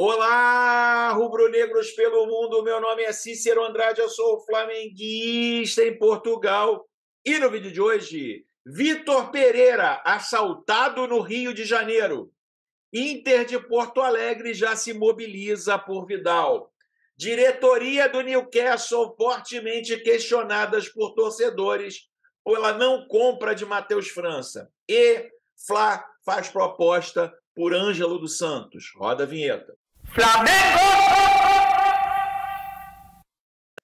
Olá, rubro-negros pelo mundo. Meu nome é Cícero Andrade, eu sou flamenguista em Portugal. E no vídeo de hoje, Vitor Pereira assaltado no Rio de Janeiro. Inter de Porto Alegre já se mobiliza por Vidal. Diretoria do Newcastle fortemente questionadas por torcedores pela não compra de Matheus França. E Fla faz proposta por Ângelo dos Santos. Roda a vinheta. Flamengo!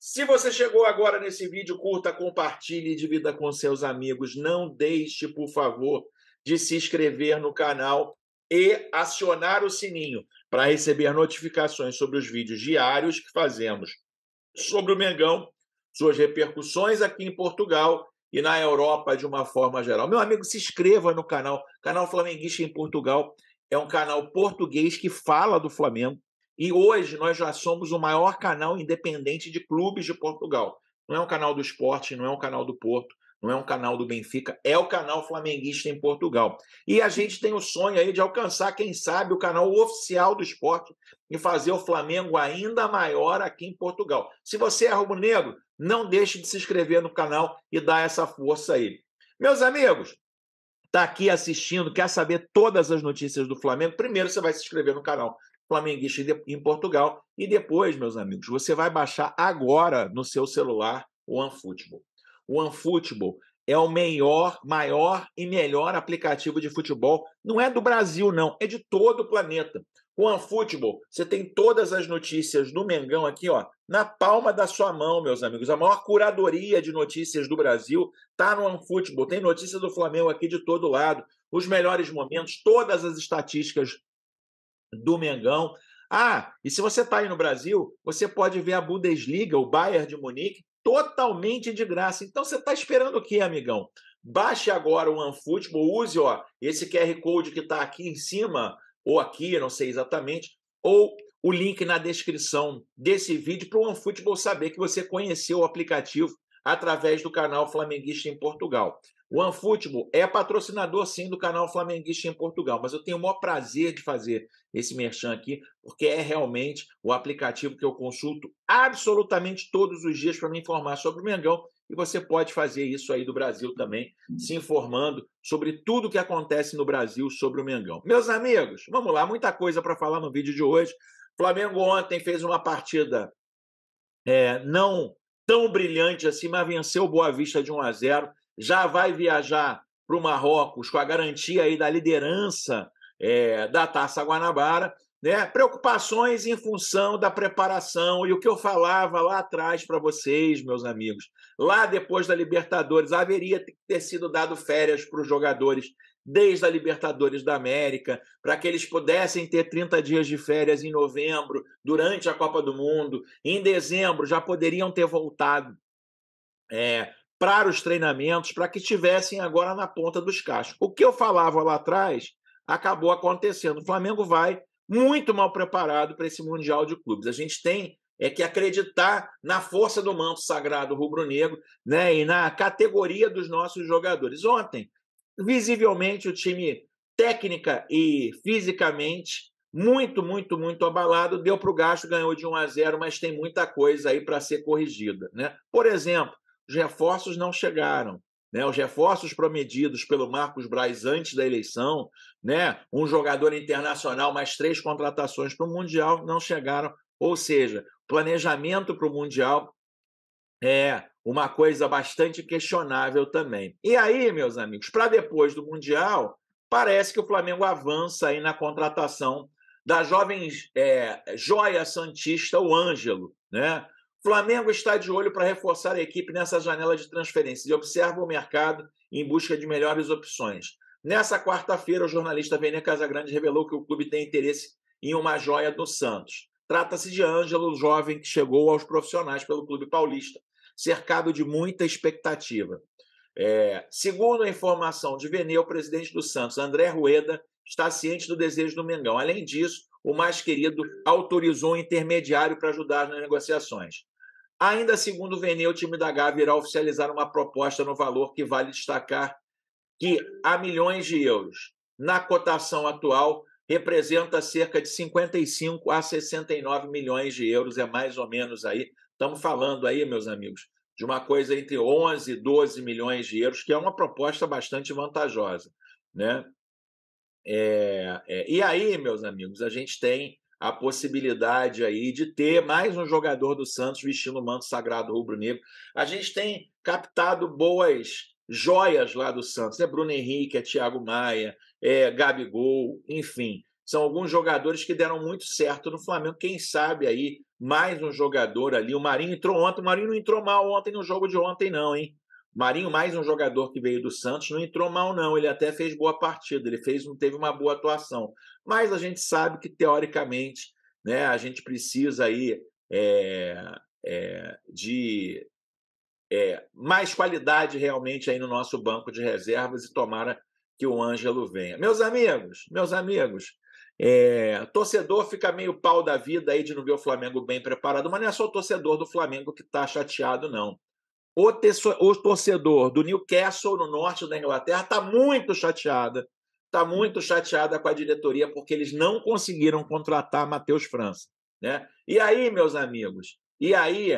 Se você chegou agora nesse vídeo, curta, compartilhe e divida com seus amigos. Não deixe, por favor, de se inscrever no canal e acionar o sininho para receber notificações sobre os vídeos diários que fazemos sobre o Mengão, suas repercussões aqui em Portugal e na Europa de uma forma geral. Meu amigo, se inscreva no canal, canal Flamenguista em Portugal é um canal português que fala do Flamengo. E hoje nós já somos o maior canal independente de clubes de Portugal. Não é um canal do esporte, não é um canal do Porto, não é um canal do Benfica, é o canal flamenguista em Portugal. E a gente tem o sonho aí de alcançar, quem sabe, o canal oficial do esporte e fazer o Flamengo ainda maior aqui em Portugal. Se você é rubro-negro, não deixe de se inscrever no canal e dar essa força aí. Meus amigos, está aqui assistindo, quer saber todas as notícias do Flamengo, primeiro você vai se inscrever no canal Flamenguista em Portugal e depois, meus amigos, você vai baixar agora no seu celular o OneFootball. O OneFootball é o maior, maior e melhor aplicativo de futebol, não é do Brasil não, é de todo o planeta. O OneFootball, você tem todas as notícias do Mengão aqui, ó, na palma da sua mão, meus amigos. A maior curadoria de notícias do Brasil está no OneFootball. Tem notícias do Flamengo aqui de todo lado. Os melhores momentos, todas as estatísticas do Mengão. Ah, e se você está aí no Brasil, você pode ver a Bundesliga, o Bayern de Munique, totalmente de graça. Então você está esperando o quê, amigão? Baixe agora o OneFootball, use ó, esse QR Code que está aqui em cima, ou aqui, não sei exatamente, ou o link na descrição desse vídeo para o OneFootball saber que você conheceu o aplicativo através do canal Flamenguista em Portugal. O OneFootball é patrocinador, sim, do canal Flamenguista em Portugal, mas eu tenho o maior prazer de fazer esse merchan aqui, porque é realmente o aplicativo que eu consulto absolutamente todos os dias para me informar sobre o Mengão. E você pode fazer isso aí do Brasil também, se informando sobre tudo que acontece no Brasil sobre o Mengão. Meus amigos, vamos lá, muita coisa para falar no vídeo de hoje. O Flamengo ontem fez uma partida é, não tão brilhante assim, mas venceu o Boa Vista de 1 a 0. Já vai viajar para o Marrocos com a garantia aí da liderança é, da Taça Guanabara né? Preocupações em função da preparação e o que eu falava lá atrás para vocês, meus amigos. Lá depois da Libertadores, haveria que ter sido dado férias para os jogadores desde a Libertadores da América, para que eles pudessem ter 30 dias de férias em novembro, durante a Copa do Mundo. Em dezembro já poderiam ter voltado é, para os treinamentos, para que estivessem agora na ponta dos cachos. O que eu falava lá atrás acabou acontecendo. O Flamengo vai muito mal preparado para esse Mundial de Clubes. A gente tem é que acreditar na força do manto sagrado rubro-negro né, e na categoria dos nossos jogadores. Ontem, visivelmente, o time técnica e fisicamente muito, muito, muito abalado, deu para o gasto, ganhou de 1 a 0, mas tem muita coisa aí para ser corrigida. Né? Por exemplo, os reforços não chegaram. Né, os reforços prometidos pelo Marcos Braz antes da eleição, né, um jogador internacional, mais três contratações para o Mundial, não chegaram. Ou seja, planejamento para o Mundial é uma coisa bastante questionável também. E aí, meus amigos, para depois do Mundial, parece que o Flamengo avança aí na contratação da jovem é, joia santista, o Ângelo, né? Flamengo está de olho para reforçar a equipe nessa janela de transferências e observa o mercado em busca de melhores opções. Nessa quarta-feira, o jornalista Vene Casagrande revelou que o clube tem interesse em uma joia do Santos. Trata-se de Ângelo, jovem que chegou aos profissionais pelo clube paulista, cercado de muita expectativa. É, segundo a informação de Vene, o presidente do Santos, André Rueda, está ciente do desejo do Mengão. Além disso, o mais querido autorizou um intermediário para ajudar nas negociações. Ainda segundo o Vene, o time da Gávea irá oficializar uma proposta no valor que vale destacar que a milhões de euros, na cotação atual, representa cerca de 55 a 69 milhões de euros, é mais ou menos aí. Estamos falando aí, meus amigos, de uma coisa entre 11 e 12 milhões de euros, que é uma proposta bastante vantajosa. Né? É, é, e aí, meus amigos, a gente tem a possibilidade aí de ter mais um jogador do Santos vestindo o manto sagrado rubro-negro. A gente tem captado boas joias lá do Santos, é Bruno Henrique, é Thiago Maia, é Gabigol, enfim, são alguns jogadores que deram muito certo no Flamengo. Quem sabe aí mais um jogador ali. O Marinho entrou ontem, o Marinho não entrou mal ontem no jogo de ontem não, hein? Marinho, mais um jogador que veio do Santos, não entrou mal, não. Ele até fez boa partida, ele fez, teve uma boa atuação mas a gente sabe que, teoricamente, né, a gente precisa aí, é, é, de é, mais qualidade realmente aí no nosso banco de reservas e tomara que o Ângelo venha. Meus amigos, meus amigos, é, torcedor fica meio pau da vida aí de não ver o Flamengo bem preparado, mas não é só o torcedor do Flamengo que está chateado, não. O, teço, o torcedor do Newcastle, no norte da Inglaterra, está muito chateada está muito chateada com a diretoria porque eles não conseguiram contratar Matheus França. Né? E aí, meus amigos, e aí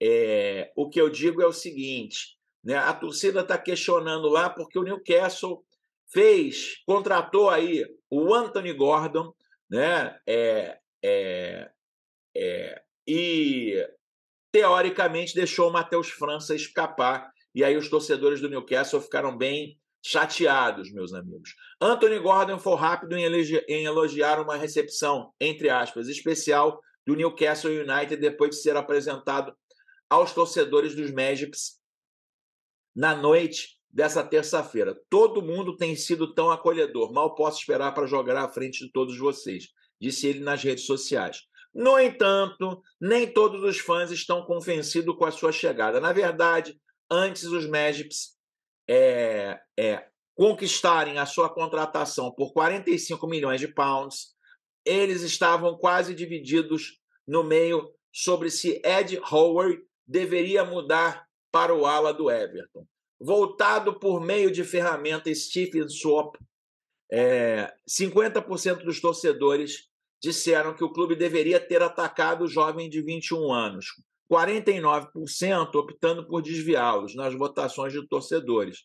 é, o que eu digo é o seguinte: né? a torcida está questionando lá porque o Newcastle fez, contratou aí o Anthony Gordon, né? É, é, é, e teoricamente deixou o Matheus França escapar. E aí os torcedores do Newcastle ficaram bem chateados, meus amigos. Anthony Gordon foi rápido em, elogi em elogiar uma recepção, entre aspas, especial do Newcastle United depois de ser apresentado aos torcedores dos Magics na noite dessa terça-feira. Todo mundo tem sido tão acolhedor, mal posso esperar para jogar à frente de todos vocês, disse ele nas redes sociais. No entanto, nem todos os fãs estão convencidos com a sua chegada. Na verdade, antes os Magics é, é, conquistarem a sua contratação por 45 milhões de pounds, eles estavam quase divididos no meio sobre se Ed Howard deveria mudar para o ala do Everton. Voltado por meio de ferramenta Stephen Swap, é, 50% dos torcedores disseram que o clube deveria ter atacado o jovem de 21 anos, 49% optando por desviá-los nas votações de torcedores.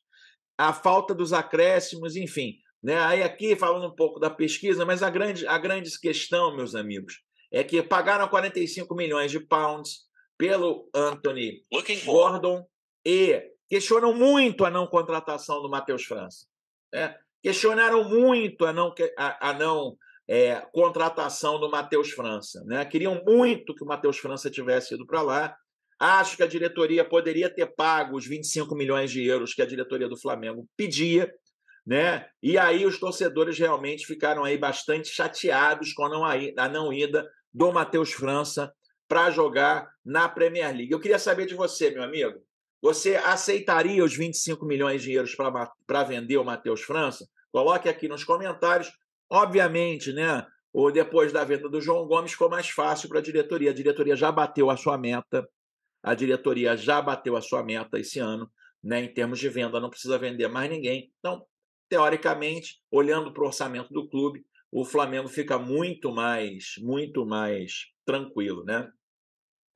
A falta dos acréscimos, enfim. Né? Aí aqui falando um pouco da pesquisa, mas a grande, a grande questão, meus amigos, é que pagaram 45 milhões de pounds pelo Anthony Gordon e questionam muito a não contratação do Matheus França. Né? Questionaram muito a não, a, a não é, contratação do Matheus França. Né? Queriam muito que o Matheus França tivesse ido para lá. Acho que a diretoria poderia ter pago os 25 milhões de euros que a diretoria do Flamengo pedia. Né? E aí os torcedores realmente ficaram aí bastante chateados com a não ida do Matheus França para jogar na Premier League. Eu queria saber de você, meu amigo. Você aceitaria os 25 milhões de euros para vender o Matheus França? Coloque aqui nos comentários Obviamente, né? Ou depois da venda do João Gomes ficou mais fácil para a diretoria. A diretoria já bateu a sua meta. A diretoria já bateu a sua meta esse ano, né? Em termos de venda, não precisa vender mais ninguém. Então, teoricamente, olhando para o orçamento do clube, o Flamengo fica muito mais, muito mais tranquilo, né?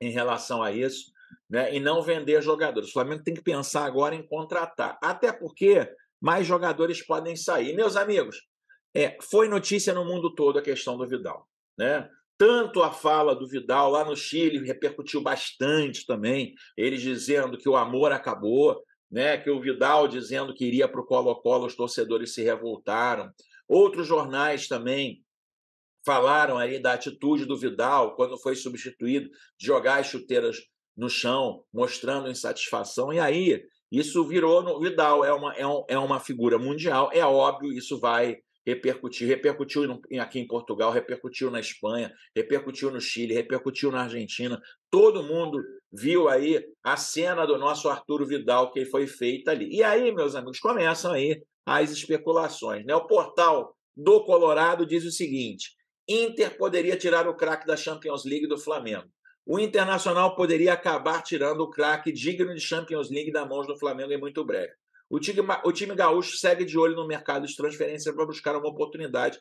Em relação a isso, né? E não vender jogadores. O Flamengo tem que pensar agora em contratar, até porque mais jogadores podem sair. Meus amigos, é, foi notícia no mundo todo a questão do Vidal. Né? Tanto a fala do Vidal lá no Chile repercutiu bastante também, ele dizendo que o amor acabou, né? que o Vidal dizendo que iria para o Colo-Colo, os torcedores se revoltaram. Outros jornais também falaram aí da atitude do Vidal quando foi substituído, de jogar as chuteiras no chão, mostrando insatisfação. E aí, isso virou no Vidal, é uma, é, um, é uma figura mundial, é óbvio, isso vai Repercutiu, Repercutiu aqui em Portugal, repercutiu na Espanha, repercutiu no Chile, repercutiu na Argentina. Todo mundo viu aí a cena do nosso Arturo Vidal que foi feita ali. E aí, meus amigos, começam aí as especulações. Né? O portal do Colorado diz o seguinte: Inter poderia tirar o craque da Champions League do Flamengo. O Internacional poderia acabar tirando o craque digno de Champions League da mão do Flamengo em muito breve. O time, o time gaúcho segue de olho no mercado de transferências para buscar uma oportunidade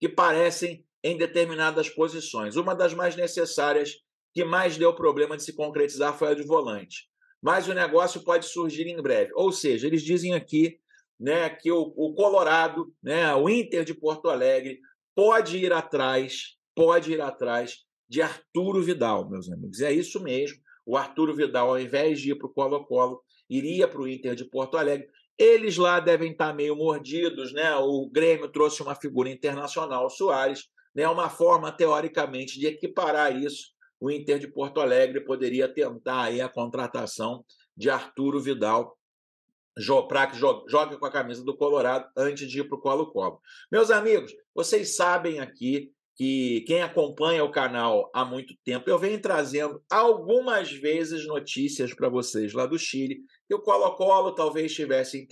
que parecem em determinadas posições. Uma das mais necessárias que mais deu problema de se concretizar foi a de volante. Mas o negócio pode surgir em breve. Ou seja, eles dizem aqui né, que o, o Colorado, né, o Inter de Porto Alegre, pode ir atrás, pode ir atrás de Arturo Vidal, meus amigos. É isso mesmo. O Arturo Vidal, ao invés de ir para o Colo-Colo, iria para o Inter de Porto Alegre. Eles lá devem estar tá meio mordidos, né? O Grêmio trouxe uma figura internacional, o Soares, né? Uma forma teoricamente de equiparar isso. O Inter de Porto Alegre poderia tentar aí a contratação de Arturo Vidal para que jogue com a camisa do Colorado antes de ir para o Colo-Colo. Meus amigos, vocês sabem aqui que quem acompanha o canal há muito tempo, eu venho trazendo algumas vezes notícias para vocês lá do Chile, que o Colo-Colo talvez tivesse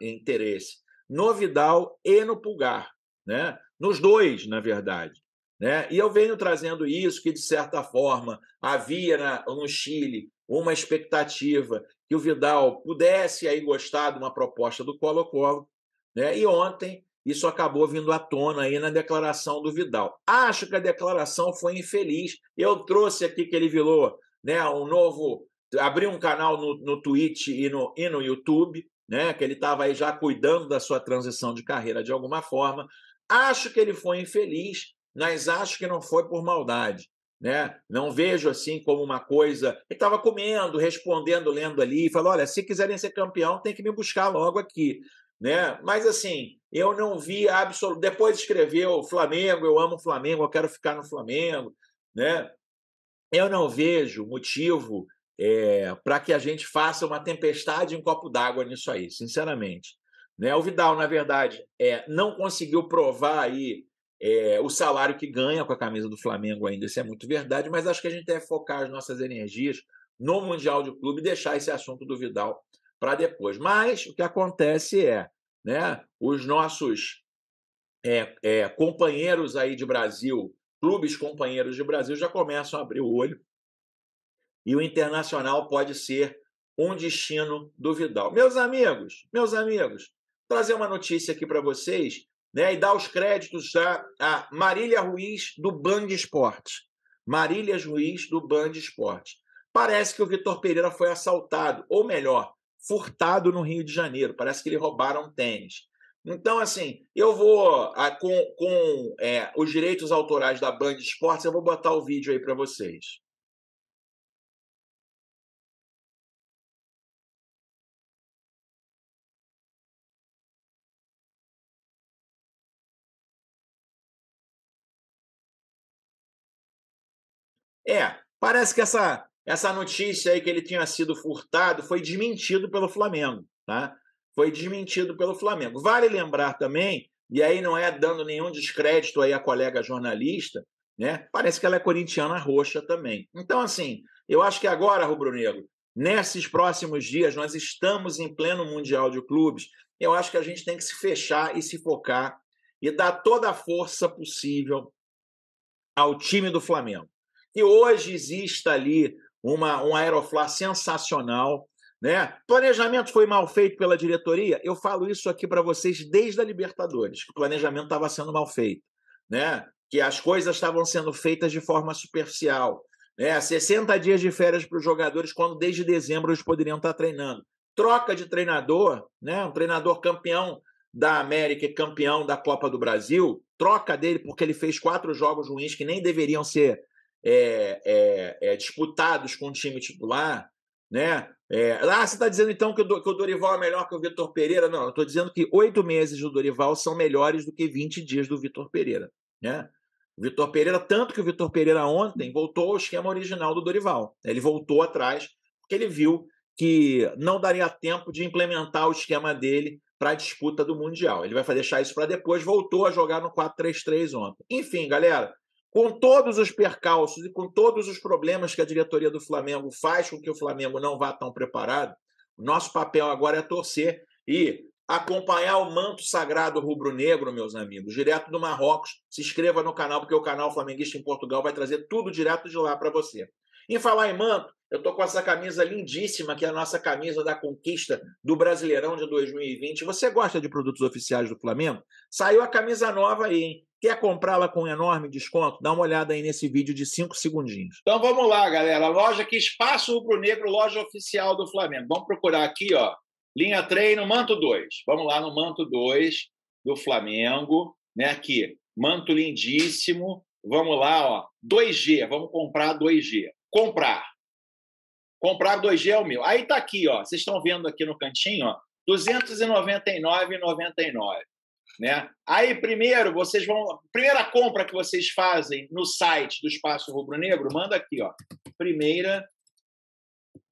interesse no Vidal e no Pulgar, né? nos dois, na verdade. Né? E eu venho trazendo isso, que de certa forma havia na, no Chile uma expectativa que o Vidal pudesse aí gostar de uma proposta do Colo-Colo. Né? E ontem isso acabou vindo à tona aí na declaração do Vidal. Acho que a declaração foi infeliz. Eu trouxe aqui que ele virou né, um novo. abriu um canal no, no Twitch e no, e no YouTube, né? Que ele estava aí já cuidando da sua transição de carreira de alguma forma. Acho que ele foi infeliz, mas acho que não foi por maldade. Né? Não vejo assim como uma coisa. Ele estava comendo, respondendo, lendo ali, e falou: olha, se quiserem ser campeão, tem que me buscar logo aqui. Né? Mas assim, eu não vi absoluto. Depois escreveu Flamengo, eu amo o Flamengo, eu quero ficar no Flamengo, né? Eu não vejo motivo é, eh, para que a gente faça uma tempestade em copo d'água nisso aí, sinceramente. Né? O Vidal, na verdade, é, não conseguiu provar aí é, o salário que ganha com a camisa do Flamengo ainda, isso é muito verdade, mas acho que a gente deve focar as nossas energias no Mundial de Clube e deixar esse assunto do Vidal para depois. Mas o que acontece é, né? Os nossos é, é, companheiros aí de Brasil, clubes companheiros de Brasil, já começam a abrir o olho. E o internacional pode ser um destino do Vidal. Meus amigos, meus amigos, trazer uma notícia aqui para vocês né, e dar os créditos a, a Marília Ruiz do Band Esporte. Marília Ruiz do Band Esporte. Parece que o Vitor Pereira foi assaltado, ou melhor, furtado no Rio de Janeiro. Parece que ele roubaram um tênis. Então, assim, eu vou ah, com, com é, os direitos autorais da Band Esportes, eu vou botar o vídeo aí para vocês. É, parece que essa essa notícia aí que ele tinha sido furtado foi desmentido pelo Flamengo, tá? Foi desmentido pelo Flamengo. Vale lembrar também, e aí não é dando nenhum descrédito aí à colega jornalista, né? Parece que ela é corintiana roxa também. Então, assim, eu acho que agora, Rubro Negro, nesses próximos dias, nós estamos em pleno Mundial de Clubes. Eu acho que a gente tem que se fechar e se focar e dar toda a força possível ao time do Flamengo. Que hoje exista ali uma, um Aeroflá sensacional. Né? Planejamento foi mal feito pela diretoria? Eu falo isso aqui para vocês desde a Libertadores, que o planejamento estava sendo mal feito, né? que as coisas estavam sendo feitas de forma superficial. Né? 60 dias de férias para os jogadores, quando desde dezembro eles poderiam estar tá treinando. Troca de treinador, né? um treinador campeão da América e campeão da Copa do Brasil, troca dele porque ele fez quatro jogos ruins que nem deveriam ser é, é, é, disputados com o time titular, né? É, ah, você está dizendo então que o, que o Dorival é melhor que o Vitor Pereira? Não, eu estou dizendo que oito meses do Dorival são melhores do que 20 dias do Vitor Pereira, né? Vitor Pereira, tanto que o Vitor Pereira ontem voltou ao esquema original do Dorival. Ele voltou atrás, porque ele viu que não daria tempo de implementar o esquema dele para a disputa do Mundial. Ele vai deixar isso para depois, voltou a jogar no 4-3-3 ontem. Enfim, galera, com todos os percalços e com todos os problemas que a diretoria do Flamengo faz com que o Flamengo não vá tão preparado, nosso papel agora é torcer e acompanhar o manto sagrado rubro-negro, meus amigos, direto do Marrocos. Se inscreva no canal, porque o canal Flamenguista em Portugal vai trazer tudo direto de lá para você. Em falar em manto, eu tô com essa camisa lindíssima, que é a nossa camisa da conquista do Brasileirão de 2020. Você gosta de produtos oficiais do Flamengo? Saiu a camisa nova aí, hein? Quer comprá-la com um enorme desconto? Dá uma olhada aí nesse vídeo de 5 segundinhos. Então vamos lá, galera. Loja que Espaço Rubro Negro, loja oficial do Flamengo. Vamos procurar aqui, ó. Linha treino, manto 2. Vamos lá no manto 2 do Flamengo, né? Aqui, manto lindíssimo. Vamos lá, ó. 2G, vamos comprar 2G. Comprar. Comprar 2G é o meu. Aí tá aqui, ó. Vocês estão vendo aqui no cantinho, ó. R$ 299,99. Né? Aí, primeiro, vocês vão. Primeira compra que vocês fazem no site do Espaço Rubro Negro, manda aqui, ó. Primeira.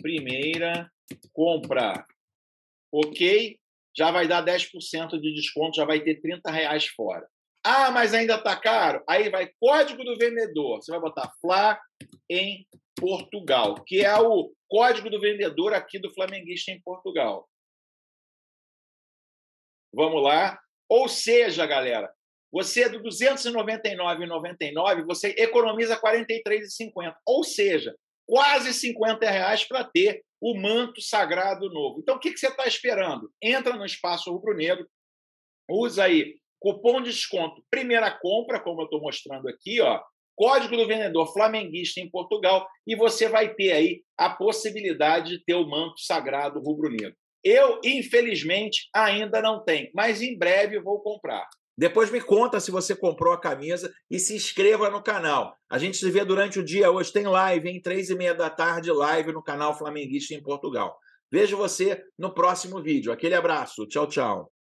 Primeira compra. Ok? Já vai dar 10% de desconto, já vai ter 30 reais fora. Ah, mas ainda está caro? Aí vai código do vendedor. Você vai botar Fla em Portugal, que é o código do vendedor aqui do Flamenguista em Portugal. Vamos lá. Ou seja, galera, você é do 299,99, você economiza R$ 43,50. Ou seja, quase 50 reais para ter o manto sagrado novo. Então, o que, que você está esperando? Entra no Espaço Rubro Negro, usa aí cupom de desconto, primeira compra, como eu estou mostrando aqui, ó, código do vendedor flamenguista em Portugal, e você vai ter aí a possibilidade de ter o manto sagrado rubro-negro. Eu, infelizmente, ainda não tenho, mas em breve vou comprar. Depois me conta se você comprou a camisa e se inscreva no canal. A gente se vê durante o dia hoje. Tem live, em Três e meia da tarde, live no canal Flamenguista em Portugal. Vejo você no próximo vídeo. Aquele abraço. Tchau, tchau.